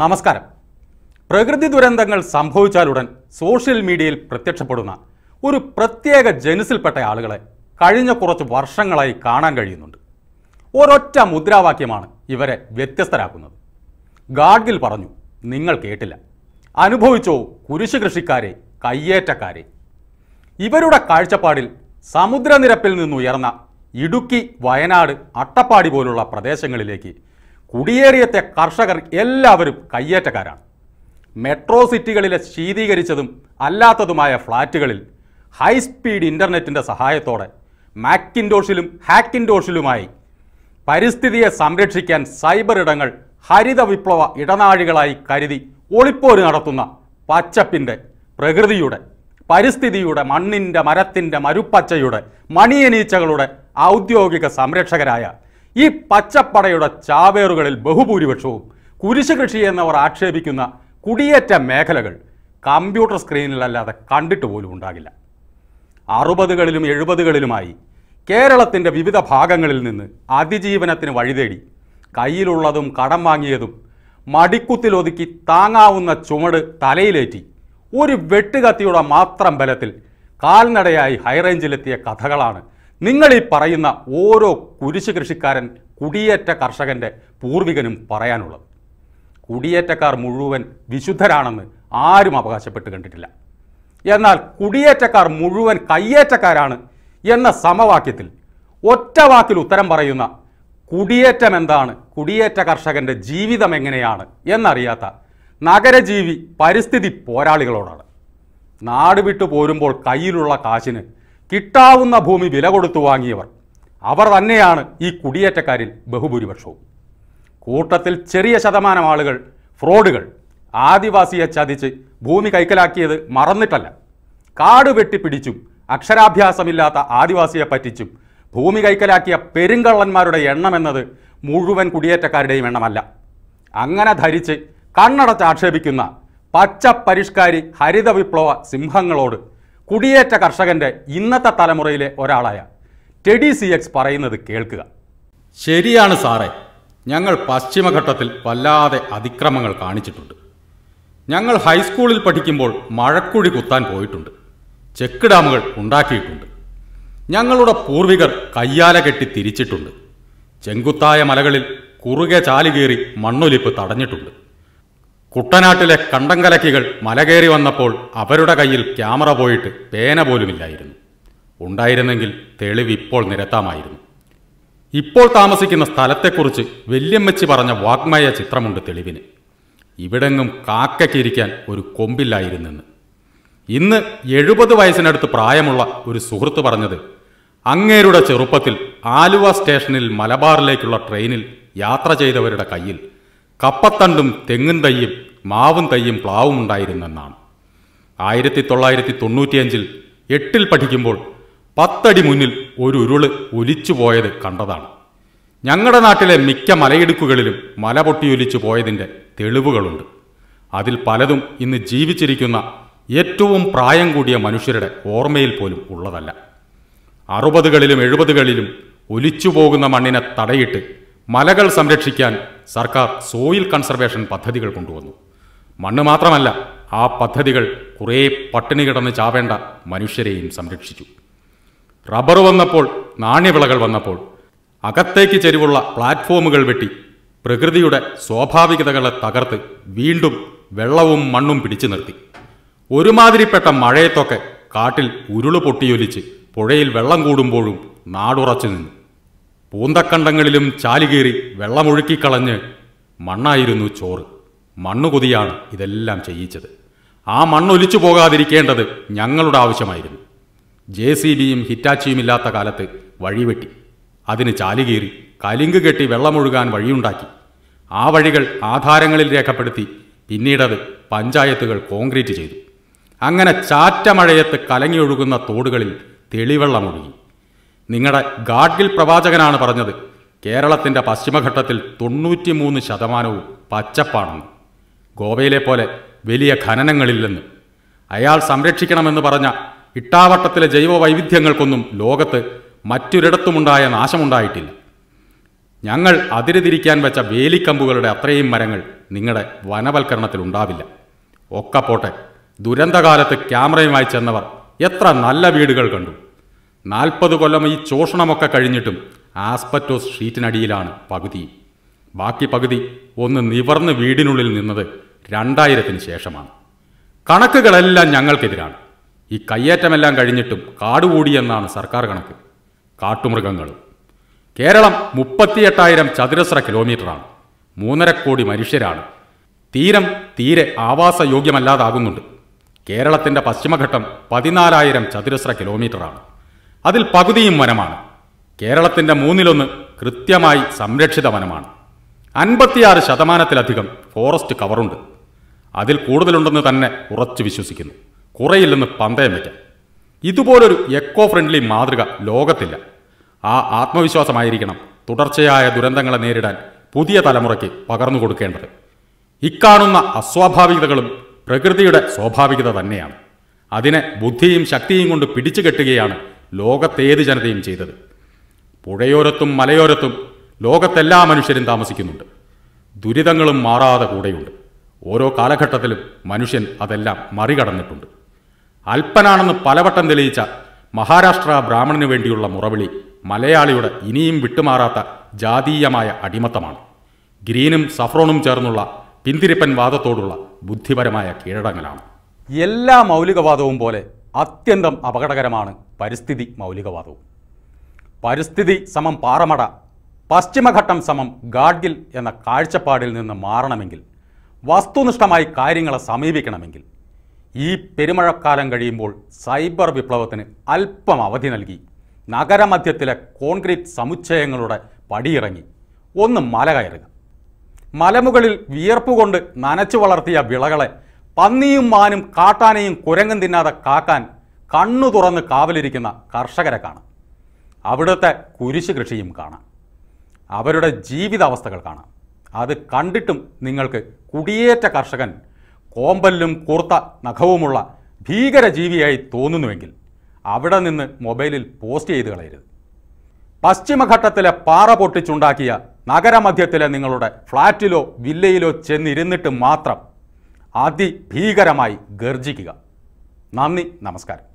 നമസ്കാരം പ്രകൃതി ദുരന്തങ്ങൾ സംഭവിച്ചാലുടൻ സോഷ്യൽ മീഡിയയിൽ പ്രത്യക്ഷപ്പെടുന്ന ഒരു പ്രത്യേക ജനുസിൽപ്പെട്ട ആളുകളെ കഴിഞ്ഞ കുറച്ച് വർഷങ്ങളായി കാണാൻ കഴിയുന്നുണ്ട് ഒരൊറ്റ മുദ്രാവാക്യമാണ് ഇവരെ വ്യത്യസ്തരാക്കുന്നത് ഗാഡ്ഗിൽ പറഞ്ഞു നിങ്ങൾ കേട്ടില്ല അനുഭവിച്ചോ കുരിശ് കൃഷിക്കാരെ കയ്യേറ്റക്കാരെ ഇവരുടെ കാഴ്ചപ്പാടിൽ സമുദ്രനിരപ്പിൽ നിന്നുയർന്ന ഇടുക്കി വയനാട് അട്ടപ്പാടി പോലുള്ള പ്രദേശങ്ങളിലേക്ക് കുടിയേറിയത്തെ കർഷകർ എല്ലാവരും കയ്യേറ്റക്കാരാണ് മെട്രോ സിറ്റികളിലെ ശീതീകരിച്ചതും അല്ലാത്തതുമായ ഫ്ളാറ്റുകളിൽ ഹൈ സ്പീഡ് ഇൻ്റർനെറ്റിൻ്റെ സഹായത്തോടെ മാക്കിൻഡോഷിലും ഹാക്കിൻഡോഷിലുമായി പരിസ്ഥിതിയെ സംരക്ഷിക്കാൻ സൈബർ ഇടങ്ങൾ ഹരിത വിപ്ലവ ഇടനാഴികളായി കരുതി ഒളിപ്പോര് നടത്തുന്ന പച്ചപ്പിൻ്റെ പ്രകൃതിയുടെ പരിസ്ഥിതിയുടെ മണ്ണിൻ്റെ മരത്തിൻ്റെ മരുപ്പച്ചയുടെ മണിയനീച്ചകളുടെ ഔദ്യോഗിക സംരക്ഷകരായ ഈ പച്ചപ്പടയുടെ ചാവേറുകളിൽ ബഹുഭൂരിപക്ഷവും കുരിശ് കൃഷി എന്നവർ ആക്ഷേപിക്കുന്ന കുടിയേറ്റ മേഖലകൾ കമ്പ്യൂട്ടർ സ്ക്രീനിലല്ലാതെ കണ്ടിട്ട് പോലും ഉണ്ടാകില്ല അറുപതുകളിലും എഴുപതുകളിലുമായി കേരളത്തിൻ്റെ വിവിധ ഭാഗങ്ങളിൽ നിന്ന് അതിജീവനത്തിന് വഴിതേടി കയ്യിലുള്ളതും കടം വാങ്ങിയതും മടിക്കുത്തിലൊതുക്കി താങ്ങാവുന്ന ചുമട് തലയിലേറ്റി ഒരു വെട്ടുകത്തിയുടെ മാത്രം ബലത്തിൽ കാൽനടയായി ഹൈറേഞ്ചിലെത്തിയ കഥകളാണ് നിങ്ങളീ പറയുന്ന ഓരോ കുരിശ് കൃഷിക്കാരൻ കുടിയേറ്റ കർഷകൻ്റെ പൂർവികനും പറയാനുള്ളത് കുടിയേറ്റക്കാർ മുഴുവൻ വിശുദ്ധരാണെന്ന് ആരും അവകാശപ്പെട്ട് കണ്ടിട്ടില്ല എന്നാൽ കുടിയേറ്റക്കാർ മുഴുവൻ കയ്യേറ്റക്കാരാണ് എന്ന സമവാക്യത്തിൽ ഒറ്റ വാക്കിൽ ഉത്തരം പറയുന്ന കുടിയേറ്റം എന്താണ് കുടിയേറ്റ കർഷകൻ്റെ ജീവിതം എങ്ങനെയാണ് എന്നറിയാത്ത നഗരജീവി പരിസ്ഥിതി പോരാളികളോടാണ് നാട് വിട്ടു പോരുമ്പോൾ കയ്യിലുള്ള കാശിന് കിട്ടാവുന്ന ഭൂമി വില കൊടുത്തു വാങ്ങിയവർ അവർ തന്നെയാണ് ഈ കുടിയേറ്റക്കാരിൽ ബഹുഭൂരിപക്ഷവും കൂട്ടത്തിൽ ചെറിയ ശതമാനം ആളുകൾ ഫ്രോഡുകൾ ആദിവാസിയെ ചതിച്ച് ഭൂമി കൈക്കലാക്കിയത് മറന്നിട്ടല്ല കാട് വെട്ടിപ്പിടിച്ചും അക്ഷരാഭ്യാസമില്ലാത്ത ആദിവാസിയെ പറ്റിച്ചും ഭൂമി കൈക്കലാക്കിയ പെരുങ്കള്ളന്മാരുടെ എണ്ണം എന്നത് മുഴുവൻ കുടിയേറ്റക്കാരുടെയും എണ്ണമല്ല അങ്ങനെ ധരിച്ച് കണ്ണടച്ച് ആക്ഷേപിക്കുന്ന പച്ച പരിഷ്കാരി ഹരിത വിപ്ലവ സിംഹങ്ങളോട് കുടിയേറ്റ കർഷകന്റെ ഇന്നത്തെ തലമുറയിലെ ഒരാളായ ടെഡി സി എക്സ് പറയുന്നത് കേൾക്കുക ശരിയാണ് സാറേ ഞങ്ങൾ പശ്ചിമഘട്ടത്തിൽ വല്ലാതെ അതിക്രമങ്ങൾ കാണിച്ചിട്ടുണ്ട് ഞങ്ങൾ ഹൈസ്കൂളിൽ പഠിക്കുമ്പോൾ മഴക്കുഴി കുത്താൻ പോയിട്ടുണ്ട് ചെക്ക് ഡാമുകൾ ഉണ്ടാക്കിയിട്ടുണ്ട് ഞങ്ങളുടെ പൂർവികർ കയ്യാല കെട്ടി തിരിച്ചിട്ടുണ്ട് ചെങ്കുത്തായ മലകളിൽ കുറുകെ ചാലുകേറി മണ്ണൊലിപ്പ് തടഞ്ഞിട്ടുണ്ട് കുട്ടനാട്ടിലെ കണ്ടങ്കലക്കികൾ മലകേറി വന്നപ്പോൾ അവരുടെ കയ്യിൽ ക്യാമറ പോയിട്ട് പേന പോലുമില്ലായിരുന്നു ഉണ്ടായിരുന്നെങ്കിൽ തെളിവ് ഇപ്പോൾ നിരത്താമായിരുന്നു ഇപ്പോൾ താമസിക്കുന്ന സ്ഥലത്തെക്കുറിച്ച് വല്യമ്മച്ചി പറഞ്ഞ വാഗ്മയ ചിത്രമുണ്ട് തെളിവിന് ഇവിടെങ്ങും കാക്കയ്ക്കിരിക്കാൻ ഒരു കൊമ്പില്ലായിരുന്നെന്ന് ഇന്ന് എഴുപത് വയസ്സിനടുത്ത് പ്രായമുള്ള ഒരു സുഹൃത്ത് പറഞ്ഞത് അങ്ങേരുടെ ചെറുപ്പത്തിൽ ആലുവ സ്റ്റേഷനിൽ മലബാറിലേക്കുള്ള ട്രെയിനിൽ യാത്ര ചെയ്തവരുടെ കയ്യിൽ കപ്പത്തണ്ടും തെങ്ങും തയ്യും മാവും തയ്യും പ്ലാവും ഉണ്ടായിരുന്നെന്നാണ് ആയിരത്തി തൊള്ളായിരത്തി തൊണ്ണൂറ്റിയഞ്ചിൽ എട്ടിൽ പഠിക്കുമ്പോൾ പത്തടി മുന്നിൽ ഒരു ഉരുള് ഒലിച്ചു പോയത് കണ്ടതാണ് ഞങ്ങളുടെ നാട്ടിലെ മിക്ക മലയിടുക്കുകളിലും മല പൊട്ടിയൊലിച്ചു പോയതിൻ്റെ തെളിവുകളുണ്ട് അതിൽ പലതും ഇന്ന് ജീവിച്ചിരിക്കുന്ന ഏറ്റവും പ്രായം കൂടിയ മനുഷ്യരുടെ ഓർമ്മയിൽ പോലും ഉള്ളതല്ല അറുപതുകളിലും എഴുപതുകളിലും ഒലിച്ചുപോകുന്ന മണ്ണിനെ തടയിട്ട് മലകൾ സംരക്ഷിക്കാൻ സർക്കാർ സോയിൽ കൺസർവേഷൻ പദ്ധതികൾ കൊണ്ടുവന്നു മണ്ണ് മാത്രമല്ല ആ പദ്ധതികൾ കുറേ പട്ടിണി കിടന്ന് ചാവേണ്ട മനുഷ്യരെയും സംരക്ഷിച്ചു റബ്ബർ വന്നപ്പോൾ നാണ്യവിളകൾ വന്നപ്പോൾ അകത്തേക്ക് ചെരിവുള്ള പ്ലാറ്റ്ഫോമുകൾ വെട്ടി പ്രകൃതിയുടെ സ്വാഭാവികതകളെ തകർത്ത് വീണ്ടും വെള്ളവും മണ്ണും പിടിച്ചു നിർത്തി ഒരുമാതിരിപ്പെട്ട മഴയത്തൊക്കെ കാട്ടിൽ ഉരുള് പൊട്ടിയൊലിച്ച് പുഴയിൽ വെള്ളം കൂടുമ്പോഴും നാടുറച്ചു നിന്നു പൂന്തക്കണ്ടങ്ങളിലും ചാലുകീറി വെള്ളമൊഴുക്കിക്കളഞ്ഞ് മണ്ണായിരുന്നു ചോറ് മണ്ണുകുതിയാണ് ഇതെല്ലാം ചെയ്യിച്ചത് ആ മണ്ണൊലിച്ചു പോകാതിരിക്കേണ്ടത് ഞങ്ങളുടെ ആവശ്യമായിരുന്നു ജെ സി ബിയും ഇല്ലാത്ത കാലത്ത് വഴിവെട്ടി അതിന് ചാലികേറി കലിങ്ക് കെട്ടി വെള്ളമൊഴുകാൻ വഴിയുണ്ടാക്കി ആ വഴികൾ ആധാരങ്ങളിൽ രേഖപ്പെടുത്തി പിന്നീടത് പഞ്ചായത്തുകൾ കോൺക്രീറ്റ് ചെയ്തു അങ്ങനെ ചാറ്റമഴയത്ത് കലങ്ങിയൊഴുകുന്ന തോടുകളിൽ തെളിവെള്ളം ഒഴുകി നിങ്ങളുടെ ഗാഡ്ഗിൽ പ്രവാചകനാണ് പറഞ്ഞത് കേരളത്തിൻ്റെ പശ്ചിമഘട്ടത്തിൽ തൊണ്ണൂറ്റിമൂന്ന് ശതമാനവും പച്ചപ്പാണെന്ന് ഗോവയിലെ പോലെ വലിയ ഖനനങ്ങളില്ലെന്ന് അയാൾ സംരക്ഷിക്കണമെന്ന് പറഞ്ഞ ഇട്ടാവട്ടത്തിലെ ജൈവവൈവിധ്യങ്ങൾക്കൊന്നും ലോകത്ത് മറ്റൊരിടത്തുമുണ്ടായ നാശമുണ്ടായിട്ടില്ല ഞങ്ങൾ അതിരുതിരിക്കാൻ വെച്ച വേലിക്കമ്പുകളുടെ അത്രയും മരങ്ങൾ നിങ്ങളുടെ വനവൽക്കരണത്തിൽ ഉണ്ടാവില്ല ഒക്കെ പോട്ടെ ദുരന്തകാലത്ത് ക്യാമറയുമായി ചെന്നവർ എത്ര നല്ല വീടുകൾ കണ്ടു നാൽപ്പത് കൊല്ലം ഈ ചൂഷണമൊക്കെ കഴിഞ്ഞിട്ടും ആസ്പറ്റോസ് ഷീറ്റിനടിയിലാണ് പകുതി ബാക്കി പകുതി ഒന്ന് നിവർന്ന് വീടിനുള്ളിൽ നിന്നത് രണ്ടായിരത്തിന് ശേഷമാണ് കണക്കുകളെല്ലാം ഞങ്ങൾക്കെതിരാണ് ഈ കയ്യേറ്റമെല്ലാം കഴിഞ്ഞിട്ടും കാടുകൂടിയെന്നാണ് സർക്കാർ കണക്ക് കാട്ടുമൃഗങ്ങളും കേരളം മുപ്പത്തിയെട്ടായിരം ചതുരശ്ര കിലോമീറ്ററാണ് മൂന്നര കോടി മനുഷ്യരാണ് തീരം തീരെ ആവാസയോഗ്യമല്ലാതാകുന്നുണ്ട് കേരളത്തിൻ്റെ പശ്ചിമഘട്ടം പതിനാലായിരം ചതുരശ്ര കിലോമീറ്ററാണ് അതിൽ പകുതിയും വനമാണ് കേരളത്തിൻ്റെ മൂന്നിലൊന്ന് കൃത്യമായി സംരക്ഷിത വനമാണ് അൻപത്തിയാറ് ശതമാനത്തിലധികം ഫോറസ്റ്റ് കവറുണ്ട് അതിൽ കൂടുതലുണ്ടെന്ന് തന്നെ ഉറച്ചു വിശ്വസിക്കുന്നു കുറയില്ലെന്ന് പന്തയം വയ്ക്കാം ഇതുപോലൊരു എക്കോ ഫ്രണ്ട്ലി മാതൃക ലോകത്തില്ല ആ ആത്മവിശ്വാസമായിരിക്കണം തുടർച്ചയായ ദുരന്തങ്ങളെ നേരിടാൻ പുതിയ തലമുറയ്ക്ക് പകർന്നു കൊടുക്കേണ്ടത് ഇക്കാണുന്ന അസ്വാഭാവികതകളും പ്രകൃതിയുടെ സ്വാഭാവികത തന്നെയാണ് അതിനെ ബുദ്ധിയും ശക്തിയും കൊണ്ട് പിടിച്ചു കെട്ടുകയാണ് ലോകത്തേത് ജനതയും ചെയ്തത് പുഴയോരത്തും മലയോരത്തും ലോകത്തെല്ലാ മനുഷ്യരും താമസിക്കുന്നുണ്ട് ദുരിതങ്ങളും മാറാതെ കൂടെയുണ്ട് ഓരോ കാലഘട്ടത്തിലും മനുഷ്യൻ അതെല്ലാം മറികടന്നിട്ടുണ്ട് അല്പനാണെന്ന് പലവട്ടം തെളിയിച്ച മഹാരാഷ്ട്ര ബ്രാഹ്മണന് വേണ്ടിയുള്ള മുറവിളി മലയാളിയുടെ ഇനിയും വിട്ടുമാറാത്ത ജാതീയമായ അടിമത്തമാണ് ഗ്രീനും സഫ്രോണും ചേർന്നുള്ള പിന്തിരിപ്പൻ വാദത്തോടുള്ള ബുദ്ധിപരമായ കീഴടങ്ങലാണ് എല്ലാ മൗലികവാദവും പോലെ അത്യന്തം അപകടകരമാണ് പരിസ്ഥിതി മൗലികവാദവും പരിസ്ഥിതി സമം പാറമട പശ്ചിമഘട്ടം സമം ഗാഡ്ഗിൽ എന്ന കാഴ്ചപ്പാടിൽ നിന്ന് മാറണമെങ്കിൽ വസ്തുനിഷ്ഠമായി കാര്യങ്ങളെ സമീപിക്കണമെങ്കിൽ ഈ പെരുമഴക്കാലം കഴിയുമ്പോൾ സൈബർ വിപ്ലവത്തിന് അല്പം അവധി നൽകി നഗരമധ്യത്തിലെ കോൺക്രീറ്റ് സമുച്ചയങ്ങളുടെ പടിയിറങ്ങി ഒന്ന് മല കയറുക മലമുകളിൽ വിയർപ്പുകൊണ്ട് നനച്ചു വളർത്തിയ വിളകളെ പന്നിയും മാനും കാട്ടാനയും കുരങ്ങും തിന്നാതെ കാക്കാൻ കണ്ണു തുറന്ന് കാവലിരിക്കുന്ന കർഷകരെ കാണാം അവിടുത്തെ കുരിശ് കൃഷിയും കാണാം അവരുടെ ജീവിതാവസ്ഥകൾ കാണാം അത് കണ്ടിട്ടും നിങ്ങൾക്ക് കുടിയേറ്റ കർഷകൻ കോമ്പല്ലും കൂർത്ത നഖവുമുള്ള ഭീകര ജീവിയായി തോന്നുന്നുവെങ്കിൽ അവിടെ നിന്ന് മൊബൈലിൽ പോസ്റ്റ് ചെയ്ത് കളയരുത് പശ്ചിമഘട്ടത്തിലെ പാറ പൊട്ടിച്ചുണ്ടാക്കിയ നഗരമധ്യത്തിലെ നിങ്ങളുടെ ഫ്ളാറ്റിലോ വില്ലയിലോ ചെന്നിരുന്നിട്ട് മാത്രം അതിഭീകരമായി ഗർജിക്കുക നന്ദി നമസ്കാരം